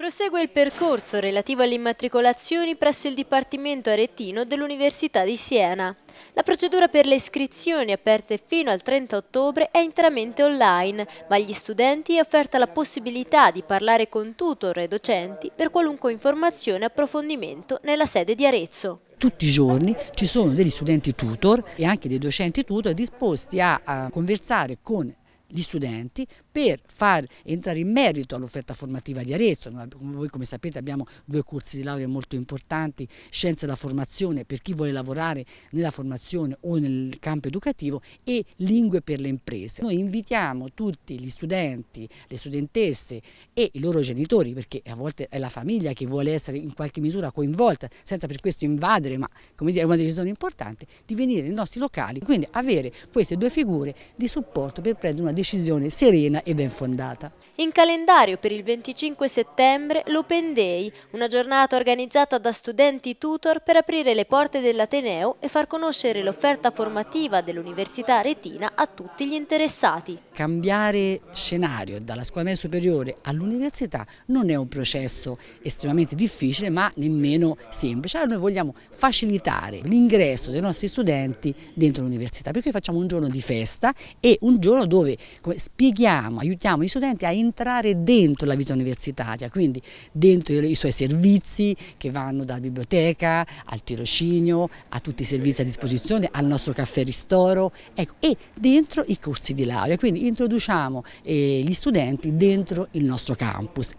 Prosegue il percorso relativo alle immatricolazioni presso il Dipartimento Aretino dell'Università di Siena. La procedura per le iscrizioni aperte fino al 30 ottobre è interamente online, ma agli studenti è offerta la possibilità di parlare con tutor e docenti per qualunque informazione e approfondimento nella sede di Arezzo tutti i giorni ci sono degli studenti tutor e anche dei docenti tutor disposti a, a conversare con gli studenti per far entrare in merito all'offerta formativa di Arezzo. Voi come sapete abbiamo due corsi di laurea molto importanti, scienze della formazione per chi vuole lavorare nella formazione o nel campo educativo e lingue per le imprese. Noi invitiamo tutti gli studenti, le studentesse e i loro genitori, perché a volte è la famiglia che vuole essere in qualche misura coinvolta, senza per questo invadere, ma come dire, è una decisione importante, di venire nei nostri locali, quindi avere queste due figure di supporto per prendere una decisione decisione serena e ben fondata. In calendario per il 25 settembre l'Open Day, una giornata organizzata da studenti tutor per aprire le porte dell'Ateneo e far conoscere l'offerta formativa dell'Università Retina a tutti gli interessati. Cambiare scenario dalla scuola media superiore all'università non è un processo estremamente difficile ma nemmeno semplice. Allora noi vogliamo facilitare l'ingresso dei nostri studenti dentro l'università, per cui facciamo un giorno di festa e un giorno dove spieghiamo, aiutiamo gli studenti a iniziare entrare dentro la vita universitaria, quindi dentro i suoi servizi che vanno dalla biblioteca al tirocinio, a tutti i servizi a disposizione, al nostro caffè ristoro ecco, e dentro i corsi di laurea, quindi introduciamo eh, gli studenti dentro il nostro campus.